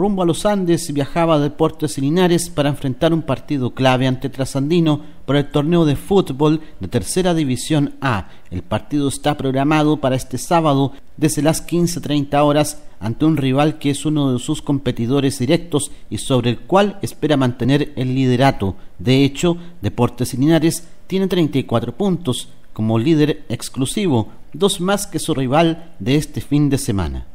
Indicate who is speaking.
Speaker 1: rumbo a los Andes, viajaba a Deportes y Linares para enfrentar un partido clave ante Trasandino por el torneo de fútbol de Tercera División A. El partido está programado para este sábado desde las 15.30 horas ante un rival que es uno de sus competidores directos y sobre el cual espera mantener el liderato. De hecho, Deportes y Linares tiene 34 puntos como líder exclusivo, dos más que su rival de este fin de semana.